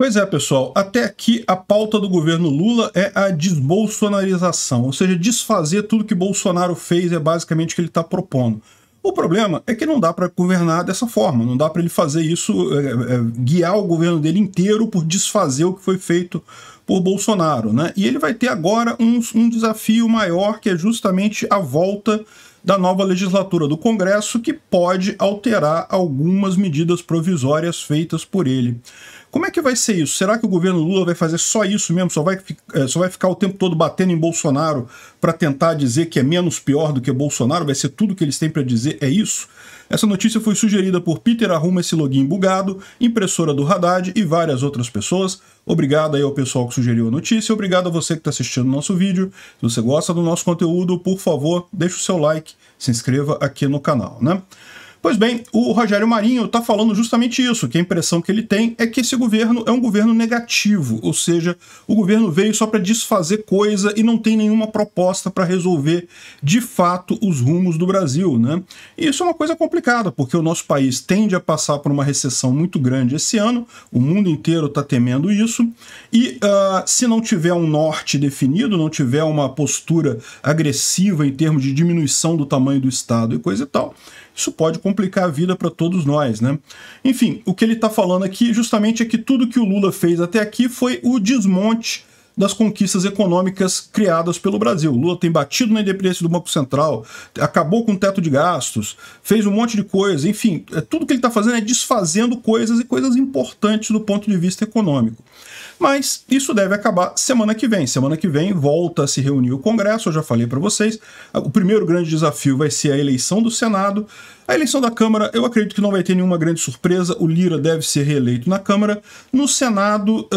Pois é, pessoal. Até aqui, a pauta do governo Lula é a desbolsonarização, ou seja, desfazer tudo que Bolsonaro fez é basicamente o que ele está propondo. O problema é que não dá para governar dessa forma, não dá para ele fazer isso, é, é, guiar o governo dele inteiro por desfazer o que foi feito por Bolsonaro. Né? E ele vai ter agora um, um desafio maior, que é justamente a volta da nova legislatura do Congresso, que pode alterar algumas medidas provisórias feitas por ele. Como é que vai ser isso? Será que o governo Lula vai fazer só isso mesmo? Só vai, eh, só vai ficar o tempo todo batendo em Bolsonaro para tentar dizer que é menos pior do que Bolsonaro? Vai ser tudo que eles têm para dizer? É isso? Essa notícia foi sugerida por Peter Arruma esse login bugado, impressora do Haddad e várias outras pessoas. Obrigado aí ao pessoal que sugeriu a notícia, obrigado a você que está assistindo o nosso vídeo. Se você gosta do nosso conteúdo, por favor, deixe o seu like, se inscreva aqui no canal, né? Pois bem, o Rogério Marinho está falando justamente isso, que a impressão que ele tem é que esse governo é um governo negativo, ou seja, o governo veio só para desfazer coisa e não tem nenhuma proposta para resolver de fato os rumos do Brasil. Né? E isso é uma coisa complicada, porque o nosso país tende a passar por uma recessão muito grande esse ano, o mundo inteiro está temendo isso, e uh, se não tiver um norte definido, não tiver uma postura agressiva em termos de diminuição do tamanho do Estado e coisa e tal, isso pode complicar a vida para todos nós, né? Enfim, o que ele está falando aqui justamente é que tudo que o Lula fez até aqui foi o desmonte das conquistas econômicas criadas pelo Brasil. Lula tem batido na independência do Banco Central, acabou com o teto de gastos, fez um monte de coisa, enfim, é, tudo que ele está fazendo é desfazendo coisas e coisas importantes do ponto de vista econômico. Mas isso deve acabar semana que vem. Semana que vem volta a se reunir o Congresso, eu já falei para vocês. O primeiro grande desafio vai ser a eleição do Senado. A eleição da Câmara, eu acredito que não vai ter nenhuma grande surpresa. O Lira deve ser reeleito na Câmara. No Senado, uh,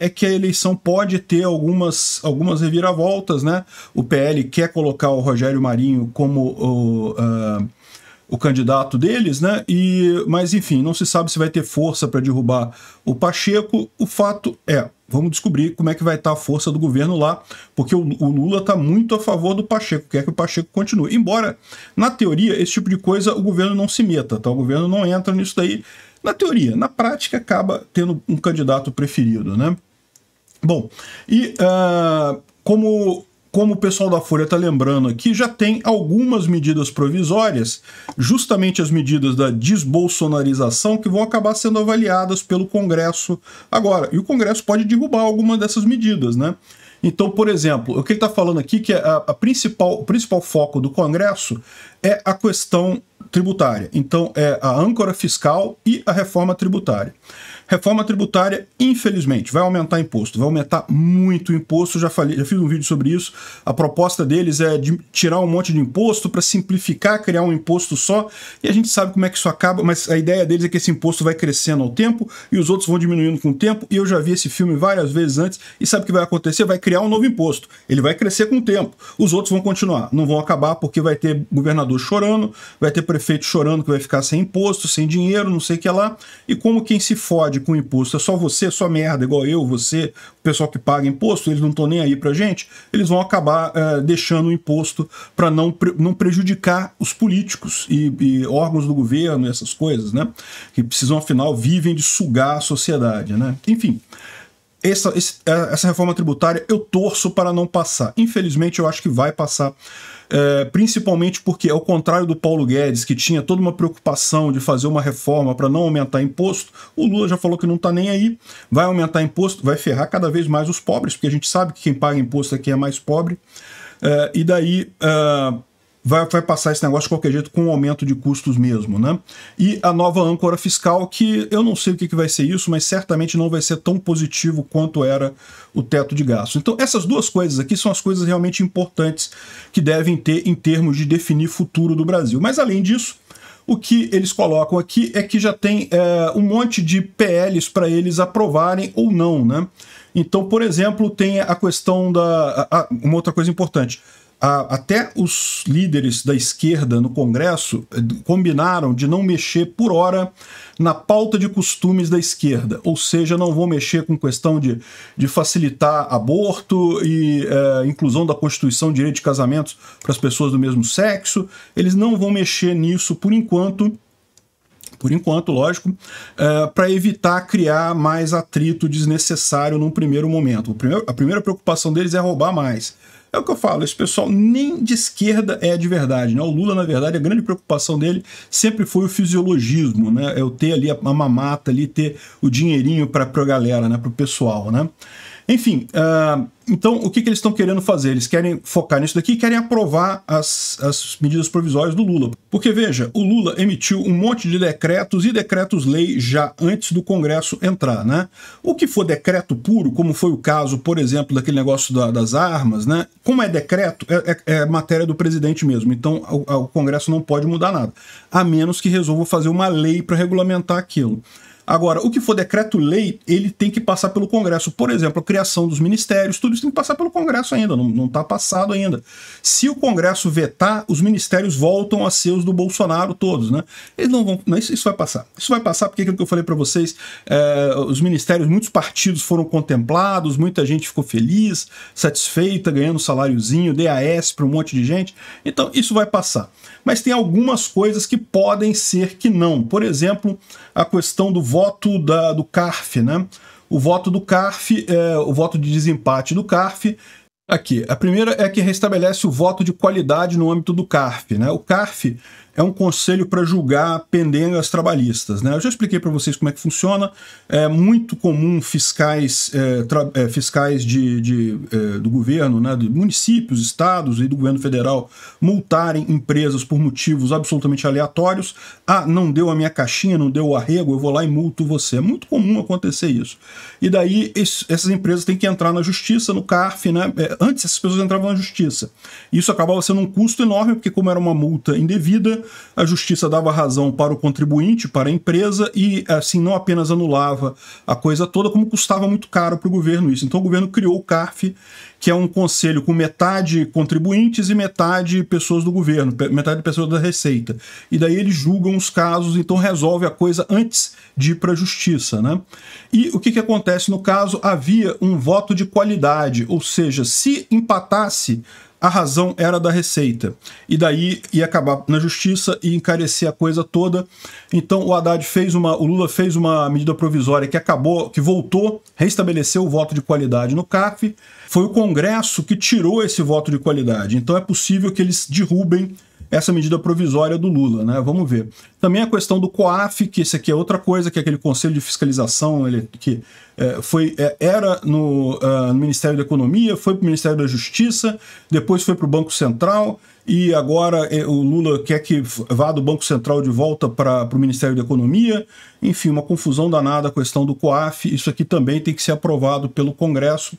é que a eleição pode ter algumas, algumas reviravoltas, né? O PL quer colocar o Rogério Marinho como o. Uh, o candidato deles, né? E, mas enfim, não se sabe se vai ter força para derrubar o Pacheco. O fato é, Vamos descobrir como é que vai estar a força do governo lá, porque o, o Lula está muito a favor do Pacheco, quer que o Pacheco continue. Embora, na teoria, esse tipo de coisa o governo não se meta, tá? o governo não entra nisso daí. Na teoria, na prática, acaba tendo um candidato preferido. Né? Bom, e uh, como como o pessoal da Folha está lembrando aqui, já tem algumas medidas provisórias, justamente as medidas da desbolsonarização, que vão acabar sendo avaliadas pelo Congresso agora. E o Congresso pode derrubar alguma dessas medidas, né? Então, por exemplo, o que ele está falando aqui que é a, a principal, o principal foco do Congresso é a questão tributária. Então, é a âncora fiscal e a reforma tributária. Reforma tributária, infelizmente, vai aumentar imposto, vai aumentar muito imposto. Já falei, já fiz um vídeo sobre isso. A proposta deles é de tirar um monte de imposto para simplificar, criar um imposto só. E a gente sabe como é que isso acaba, mas a ideia deles é que esse imposto vai crescendo ao tempo e os outros vão diminuindo com o tempo. E eu já vi esse filme várias vezes antes e sabe o que vai acontecer? Vai criar um novo imposto. Ele vai crescer com o tempo. Os outros vão continuar, não vão acabar porque vai ter governador chorando, vai ter prefeito chorando que vai ficar sem imposto, sem dinheiro, não sei o que lá. E como quem se fode com imposto é só você, é só merda, igual eu, você, o pessoal que paga imposto, eles não estão nem aí pra gente, eles vão acabar é, deixando o imposto para não, pre não prejudicar os políticos e, e, órgãos do governo, essas coisas, né? Que precisam, afinal, vivem de sugar a sociedade, né? Enfim. Essa, eh, essa reforma tributária eu torço para não passar. Infelizmente, eu acho que vai passar é, principalmente porque, ao contrário do Paulo Guedes, que tinha toda uma preocupação de fazer uma reforma para não aumentar imposto, o Lula já falou que não está nem aí, vai aumentar imposto, vai ferrar cada vez mais os pobres, porque a gente sabe que quem paga imposto aqui é, é mais pobre. É, e daí. É, vai, vai passar esse negócio de qualquer jeito com um aumento de custos mesmo, né? E a nova âncora fiscal, que eu não sei o que, que vai ser isso, mas certamente não vai ser tão positivo quanto era o teto de gastos. Então, essas duas coisas aqui são as coisas realmente importantes que devem ter em termos de definir futuro do Brasil. Mas além disso, o que eles colocam aqui é que já tem é, um monte de PLs para eles aprovarem ou não, né? Então, por exemplo, tem a questão da. A, a, uma outra coisa importante a, até os líderes da esquerda no Congresso eh, combinaram de não mexer por hora na pauta de costumes da esquerda, ou seja, não vão mexer com questão de, de facilitar aborto e é, inclusão da Constituição de direito de casamentos para as pessoas do mesmo sexo, eles não vão mexer nisso por enquanto por enquanto, lógico, eh, para evitar criar mais atrito desnecessário num primeiro momento. Primeiro, a primeira preocupação deles é roubar mais. É o que eu falo, esse pessoal nem de esquerda é de verdade. Né? O Lula, na verdade, a grande preocupação dele sempre foi o fisiologismo, né? É o ter ali a mamata, ali, ter o dinheirinho para a galera, né? para o pessoal. Né? Enfim, uh, então o que, que eles estão querendo fazer? Eles querem focar nisso daqui querem aprovar as, as medidas provisórias do Lula. Porque, veja, o Lula emitiu um monte de decretos e decretos-lei já antes do Congresso entrar, né? O que for decreto puro, como foi o caso, por exemplo, daquele negócio da, das armas, né? Como é decreto, é, é, é matéria do presidente mesmo. Então o, o Congresso não pode mudar nada, a menos que resolva fazer uma lei para regulamentar aquilo. Agora, o que for decreto-lei, ele tem que passar pelo Congresso. Por exemplo, a criação dos ministérios, tudo isso tem que passar pelo Congresso ainda, não está passado ainda. Se o Congresso vetar, os ministérios voltam a ser os do Bolsonaro todos, né? Eles não vão. Não, isso, isso vai passar. Isso vai passar porque aquilo que eu falei para vocês, é, os ministérios, muitos partidos foram contemplados, muita gente ficou feliz, satisfeita, ganhando saláriozinho, DAS para um monte de gente. Então, isso vai passar. Mas tem algumas coisas que podem ser que não. Por exemplo, a questão do voto da, do CARF, né? O voto do CARF, é, o voto de desempate do CARF. Aqui, a primeira é que restabelece o voto de qualidade no âmbito do CARF. Né? O CARF é um conselho para julgar pendengas trabalhistas. Né? Eu já expliquei para vocês como é que funciona. É muito comum fiscais, é, é, fiscais de, de é, do governo, né, de municípios, estados e do governo federal multarem empresas por motivos absolutamente aleatórios. Ah, não deu a minha caixinha, não deu o arrego, eu vou lá e multo você. É muito comum acontecer isso. E daí essas empresas têm que entrar na justiça, no CARF. Né? É, antes essas pessoas entravam na justiça. Isso acabava sendo um custo enorme, porque como era uma multa indevida, a justiça dava razão para o contribuinte, para a empresa, e assim não apenas anulava a coisa toda, como custava muito caro para o governo isso. Então o governo criou o CARF, que é um conselho com metade contribuintes e metade pessoas do governo, metade pessoas da Receita. E daí eles julgam os casos, então resolve a coisa antes de ir para a justiça. Né? E o que, que acontece no caso? Havia um voto de qualidade, ou seja, se empatasse a razão era da Receita. E daí ia acabar na justiça e encarecer a coisa toda. Então o Haddad fez uma. O Lula fez uma medida provisória que acabou, que voltou, restabeleceu o voto de qualidade no CAF. Foi o Congresso que tirou esse voto de qualidade. Então é possível que eles derrubem essa medida provisória do Lula, né? Vamos ver. Também a questão do COAF, que esse aqui é outra coisa, que é aquele Conselho de Fiscalização, ele, que é, foi, é, era no, é, no Ministério da Economia, foi para o Ministério da Justiça, depois foi para o Banco Central e agora o Lula quer que vá do Banco Central de volta para o Ministério da Economia. Enfim, uma confusão danada a questão do COAF. Isso aqui também tem que ser aprovado pelo Congresso.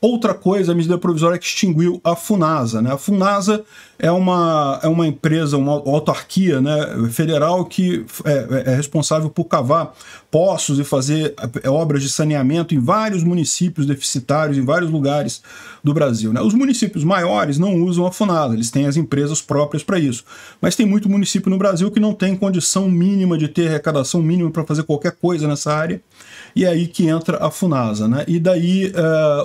Outra coisa, a medida provisória que extinguiu a FUNASA. Né? A FUNASA é uma, é uma empresa, uma autarquia né, federal que é, é responsável por cavar poços e fazer obras de saneamento saneamento em vários municípios deficitários, em vários lugares do Brasil. Né? Os municípios maiores não usam a FUNASA, eles têm as empresas próprias para isso. Mas tem muito município no Brasil que não tem condição mínima de ter arrecadação mínima para fazer qualquer coisa nessa área, e é aí que entra a FUNASA. Né? E daí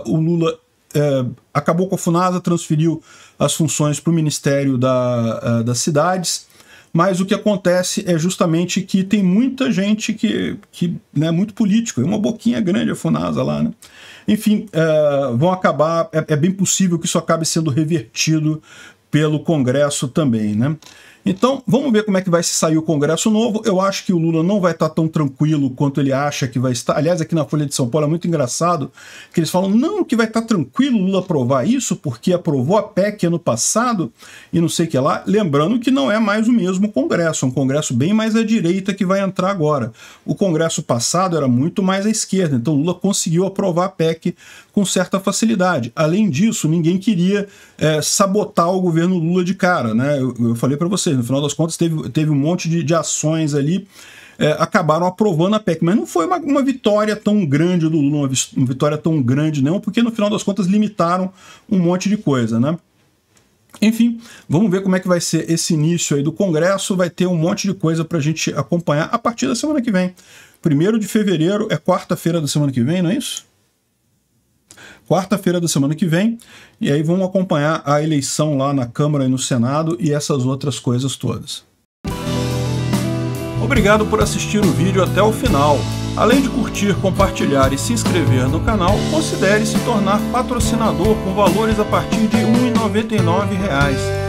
uh, o Lula eh, acabou com a FUNASA, transferiu as funções para o Ministério da, uh, das Cidades mas o que acontece é justamente que tem muita gente que, que né, muito político, é uma boquinha grande a FUNASA lá, né? Enfim, é, vão acabar, é, é bem possível que isso acabe sendo revertido pelo Congresso também, né? Então, vamos ver como é que vai se sair o Congresso Novo. Eu acho que o Lula não vai estar tão tranquilo quanto ele acha que vai estar. Aliás, aqui na Folha de São Paulo é muito engraçado que eles falam não que vai estar tranquilo o Lula aprovar isso, porque aprovou a PEC ano passado e não sei o que lá. Lembrando que não é mais o mesmo Congresso, é um Congresso bem mais à direita que vai entrar agora. O Congresso passado era muito mais à esquerda, então o Lula conseguiu aprovar a PEC com certa facilidade. Além disso, ninguém queria é, sabotar o governo Lula de cara. Né? Eu, eu falei para vocês, no final das contas, teve, teve um monte de, de ações ali. É, acabaram aprovando a PEC, mas não foi uma, uma vitória tão grande do Lula, uma, vitória tão grande não, porque no final das contas limitaram um monte de coisa, né? Enfim, vamos ver como é que vai ser esse início aí do Congresso. Vai ter um monte de coisa para a gente acompanhar a partir da semana que vem. Primeiro de fevereiro é quarta-feira da semana que vem, não é isso? quarta-feira da semana que vem. E aí vamos acompanhar a eleição lá na Câmara e no Senado e essas outras coisas todas. Obrigado por assistir o vídeo até o final. Além de curtir, compartilhar e se inscrever no canal, considere se tornar patrocinador com valores a partir de R$ 1,99